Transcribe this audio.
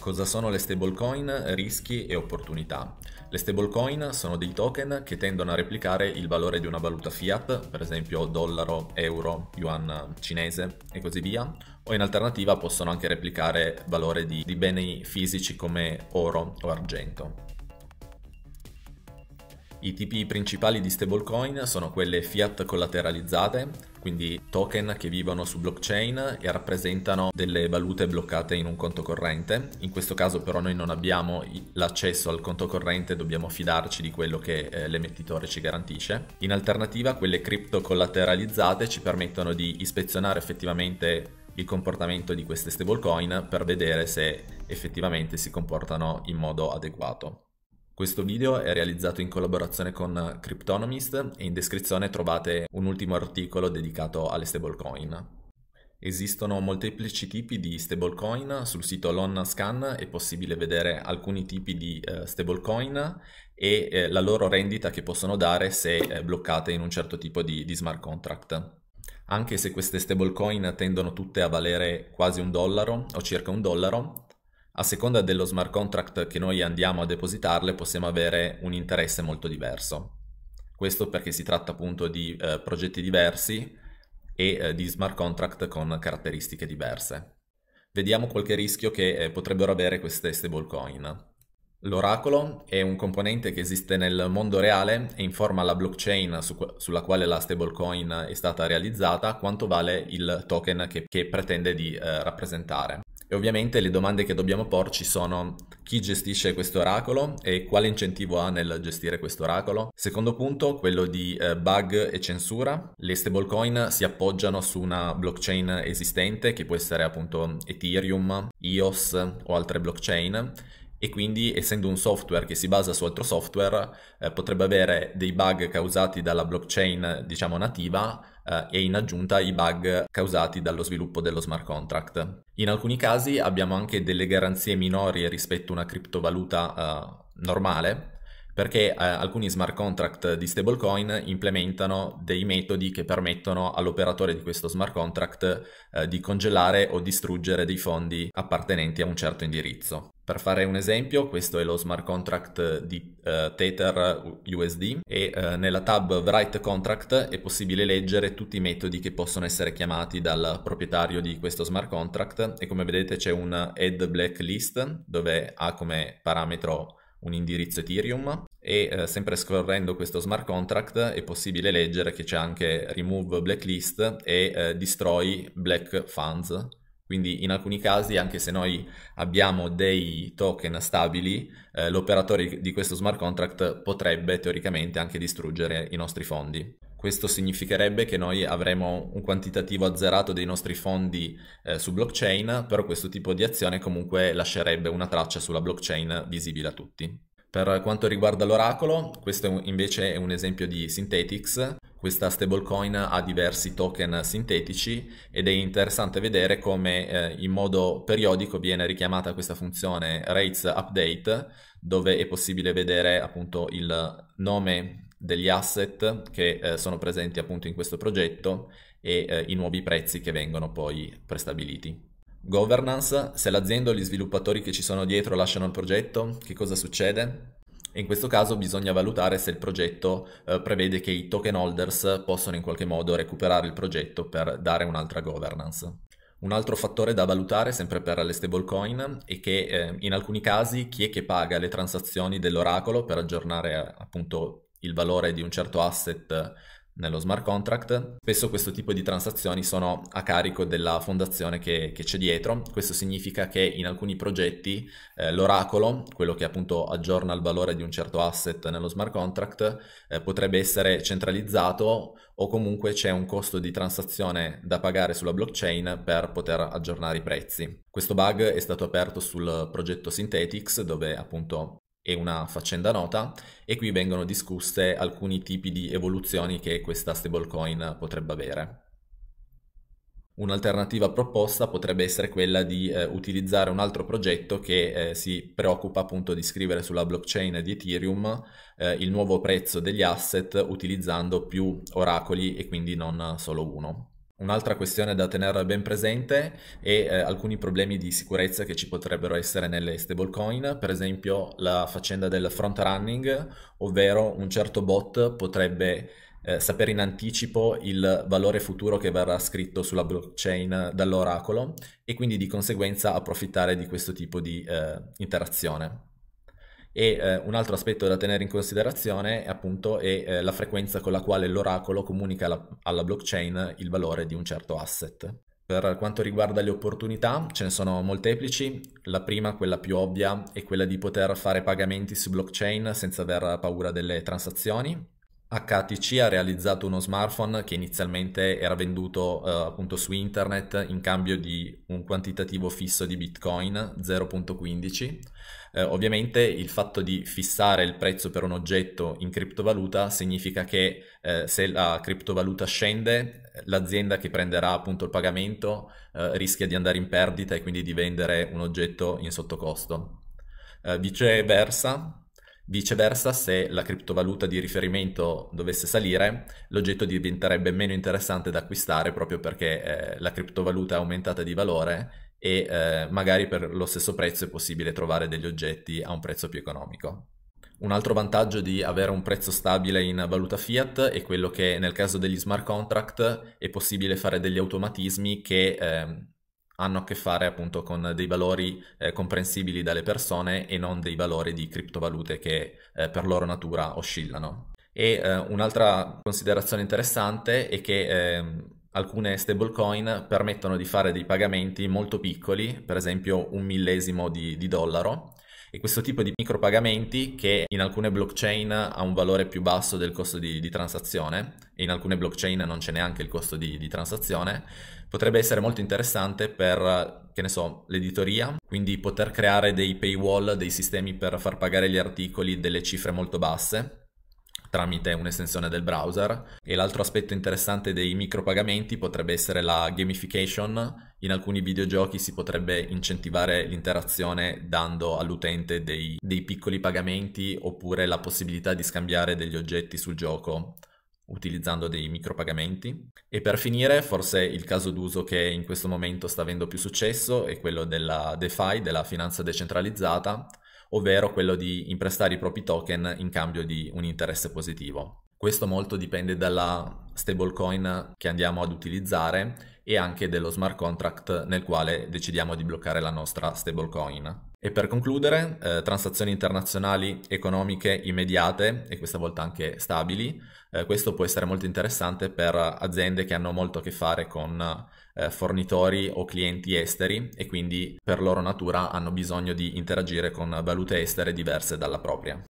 Cosa sono le stablecoin, rischi e opportunità? Le stablecoin sono dei token che tendono a replicare il valore di una valuta fiat, per esempio dollaro, euro, yuan cinese e così via, o in alternativa possono anche replicare valore di, di beni fisici come oro o argento. I tipi principali di stablecoin sono quelle fiat collateralizzate, quindi token che vivono su blockchain e rappresentano delle valute bloccate in un conto corrente. In questo caso però noi non abbiamo l'accesso al conto corrente, dobbiamo fidarci di quello che eh, l'emettitore ci garantisce. In alternativa quelle cripto collateralizzate ci permettono di ispezionare effettivamente il comportamento di queste stablecoin per vedere se effettivamente si comportano in modo adeguato. Questo video è realizzato in collaborazione con Cryptonomist e in descrizione trovate un ultimo articolo dedicato alle stablecoin. Esistono molteplici tipi di stablecoin, sul sito LonScan è possibile vedere alcuni tipi di eh, stablecoin e eh, la loro rendita che possono dare se eh, bloccate in un certo tipo di, di smart contract. Anche se queste stablecoin tendono tutte a valere quasi un dollaro o circa un dollaro, a seconda dello smart contract che noi andiamo a depositarle possiamo avere un interesse molto diverso. Questo perché si tratta appunto di eh, progetti diversi e eh, di smart contract con caratteristiche diverse. Vediamo qualche rischio che eh, potrebbero avere queste stablecoin. L'oracolo è un componente che esiste nel mondo reale e informa la blockchain su, sulla quale la stablecoin è stata realizzata quanto vale il token che, che pretende di eh, rappresentare. E ovviamente le domande che dobbiamo porci sono chi gestisce questo oracolo e quale incentivo ha nel gestire questo oracolo. Secondo punto, quello di eh, bug e censura. Le stablecoin si appoggiano su una blockchain esistente che può essere appunto Ethereum, EOS o altre blockchain e quindi essendo un software che si basa su altro software eh, potrebbe avere dei bug causati dalla blockchain diciamo nativa eh, e in aggiunta i bug causati dallo sviluppo dello smart contract. In alcuni casi abbiamo anche delle garanzie minori rispetto a una criptovaluta eh, normale perché eh, alcuni smart contract di stablecoin implementano dei metodi che permettono all'operatore di questo smart contract eh, di congelare o distruggere dei fondi appartenenti a un certo indirizzo. Per fare un esempio, questo è lo smart contract di eh, Tether USD e eh, nella tab Write Contract è possibile leggere tutti i metodi che possono essere chiamati dal proprietario di questo smart contract e come vedete c'è un add blacklist dove ha come parametro un indirizzo Ethereum e eh, sempre scorrendo questo smart contract è possibile leggere che c'è anche remove blacklist e eh, destroy black funds. Quindi in alcuni casi, anche se noi abbiamo dei token stabili, eh, l'operatore di questo smart contract potrebbe teoricamente anche distruggere i nostri fondi. Questo significherebbe che noi avremo un quantitativo azzerato dei nostri fondi eh, su blockchain, però questo tipo di azione comunque lascerebbe una traccia sulla blockchain visibile a tutti. Per quanto riguarda l'oracolo, questo invece è un esempio di Synthetics. Questa stablecoin ha diversi token sintetici ed è interessante vedere come eh, in modo periodico viene richiamata questa funzione rates update dove è possibile vedere appunto il nome degli asset che eh, sono presenti appunto in questo progetto e eh, i nuovi prezzi che vengono poi prestabiliti. Governance, se l'azienda o gli sviluppatori che ci sono dietro lasciano il progetto, che cosa succede? In questo caso bisogna valutare se il progetto eh, prevede che i token holders possano in qualche modo recuperare il progetto per dare un'altra governance. Un altro fattore da valutare sempre per le stablecoin è che eh, in alcuni casi chi è che paga le transazioni dell'oracolo per aggiornare appunto il valore di un certo asset nello smart contract. Spesso questo tipo di transazioni sono a carico della fondazione che, che c'è dietro. Questo significa che in alcuni progetti eh, l'oracolo, quello che appunto aggiorna il valore di un certo asset nello smart contract, eh, potrebbe essere centralizzato o comunque c'è un costo di transazione da pagare sulla blockchain per poter aggiornare i prezzi. Questo bug è stato aperto sul progetto Synthetics dove appunto è una faccenda nota e qui vengono discusse alcuni tipi di evoluzioni che questa stablecoin potrebbe avere. Un'alternativa proposta potrebbe essere quella di eh, utilizzare un altro progetto che eh, si preoccupa appunto di scrivere sulla blockchain di Ethereum eh, il nuovo prezzo degli asset utilizzando più oracoli e quindi non solo uno. Un'altra questione da tenere ben presente è eh, alcuni problemi di sicurezza che ci potrebbero essere nelle stablecoin, per esempio la faccenda del front running, ovvero un certo bot potrebbe eh, sapere in anticipo il valore futuro che verrà scritto sulla blockchain dall'oracolo e quindi di conseguenza approfittare di questo tipo di eh, interazione. E eh, un altro aspetto da tenere in considerazione appunto è eh, la frequenza con la quale l'oracolo comunica la, alla blockchain il valore di un certo asset. Per quanto riguarda le opportunità, ce ne sono molteplici. La prima, quella più ovvia, è quella di poter fare pagamenti su blockchain senza aver paura delle transazioni. HTC ha realizzato uno smartphone che inizialmente era venduto eh, appunto su internet in cambio di un quantitativo fisso di Bitcoin 0.15 eh, ovviamente il fatto di fissare il prezzo per un oggetto in criptovaluta significa che eh, se la criptovaluta scende, l'azienda che prenderà appunto il pagamento eh, rischia di andare in perdita e quindi di vendere un oggetto in sottocosto. Eh, viceversa, Viceversa, se la criptovaluta di riferimento dovesse salire, l'oggetto diventerebbe meno interessante da acquistare proprio perché eh, la criptovaluta è aumentata di valore e eh, magari per lo stesso prezzo è possibile trovare degli oggetti a un prezzo più economico. Un altro vantaggio di avere un prezzo stabile in valuta fiat è quello che nel caso degli smart contract è possibile fare degli automatismi che eh, hanno a che fare appunto con dei valori eh, comprensibili dalle persone e non dei valori di criptovalute che eh, per loro natura oscillano. E eh, un'altra considerazione interessante è che ehm, alcune stablecoin permettono di fare dei pagamenti molto piccoli, per esempio un millesimo di, di dollaro, e questo tipo di micropagamenti che in alcune blockchain ha un valore più basso del costo di, di transazione e in alcune blockchain non c'è neanche il costo di, di transazione potrebbe essere molto interessante per che ne so l'editoria quindi poter creare dei paywall dei sistemi per far pagare gli articoli delle cifre molto basse tramite un'estensione del browser e l'altro aspetto interessante dei micropagamenti potrebbe essere la gamification, in alcuni videogiochi si potrebbe incentivare l'interazione dando all'utente dei, dei piccoli pagamenti oppure la possibilità di scambiare degli oggetti sul gioco utilizzando dei micropagamenti. E per finire, forse il caso d'uso che in questo momento sta avendo più successo è quello della DeFi, della finanza decentralizzata, ovvero quello di imprestare i propri token in cambio di un interesse positivo. Questo molto dipende dalla stablecoin che andiamo ad utilizzare e anche dello smart contract nel quale decidiamo di bloccare la nostra stablecoin. E per concludere, eh, transazioni internazionali economiche immediate e questa volta anche stabili. Eh, questo può essere molto interessante per aziende che hanno molto a che fare con eh, fornitori o clienti esteri e quindi per loro natura hanno bisogno di interagire con valute estere diverse dalla propria.